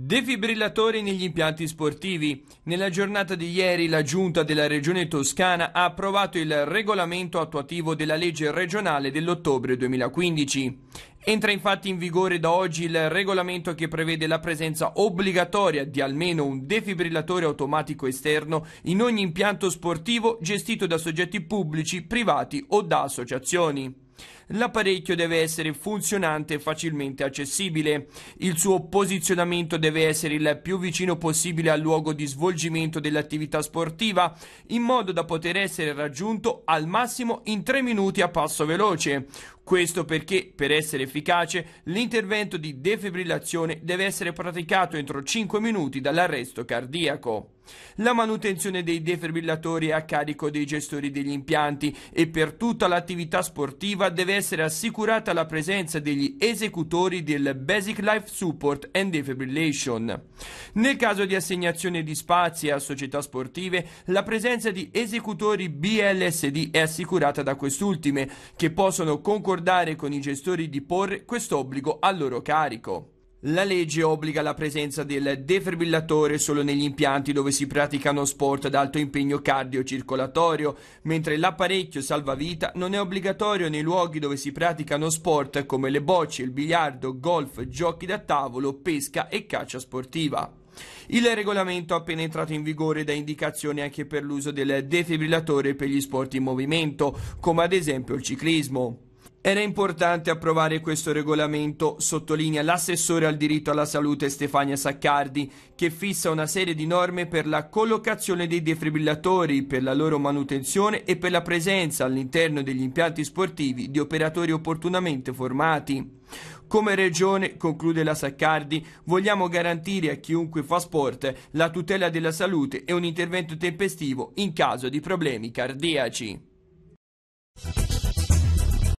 Defibrillatori negli impianti sportivi. Nella giornata di ieri la Giunta della Regione Toscana ha approvato il regolamento attuativo della legge regionale dell'ottobre 2015. Entra infatti in vigore da oggi il regolamento che prevede la presenza obbligatoria di almeno un defibrillatore automatico esterno in ogni impianto sportivo gestito da soggetti pubblici, privati o da associazioni. L'apparecchio deve essere funzionante e facilmente accessibile. Il suo posizionamento deve essere il più vicino possibile al luogo di svolgimento dell'attività sportiva, in modo da poter essere raggiunto al massimo in 3 minuti a passo veloce. Questo perché, per essere efficace, l'intervento di defibrillazione deve essere praticato entro 5 minuti dall'arresto cardiaco. La manutenzione dei defibrillatori è a carico dei gestori degli impianti e per tutta l'attività sportiva deve essere assicurata la presenza degli esecutori del Basic Life Support and Defibrillation. Nel caso di assegnazione di spazi a società sportive, la presenza di esecutori BLSD è assicurata da quest'ultime, che possono concordare con i gestori di porre quest'obbligo a loro carico. La legge obbliga la presenza del defibrillatore solo negli impianti dove si praticano sport ad alto impegno cardiocircolatorio, mentre l'apparecchio salvavita non è obbligatorio nei luoghi dove si praticano sport come le bocce, il biliardo, golf, giochi da tavolo, pesca e caccia sportiva. Il regolamento appena entrato in vigore dà indicazioni anche per l'uso del defibrillatore per gli sport in movimento, come ad esempio il ciclismo. Era importante approvare questo regolamento, sottolinea l'assessore al diritto alla salute Stefania Saccardi, che fissa una serie di norme per la collocazione dei defibrillatori, per la loro manutenzione e per la presenza all'interno degli impianti sportivi di operatori opportunamente formati. Come regione, conclude la Saccardi, vogliamo garantire a chiunque fa sport la tutela della salute e un intervento tempestivo in caso di problemi cardiaci.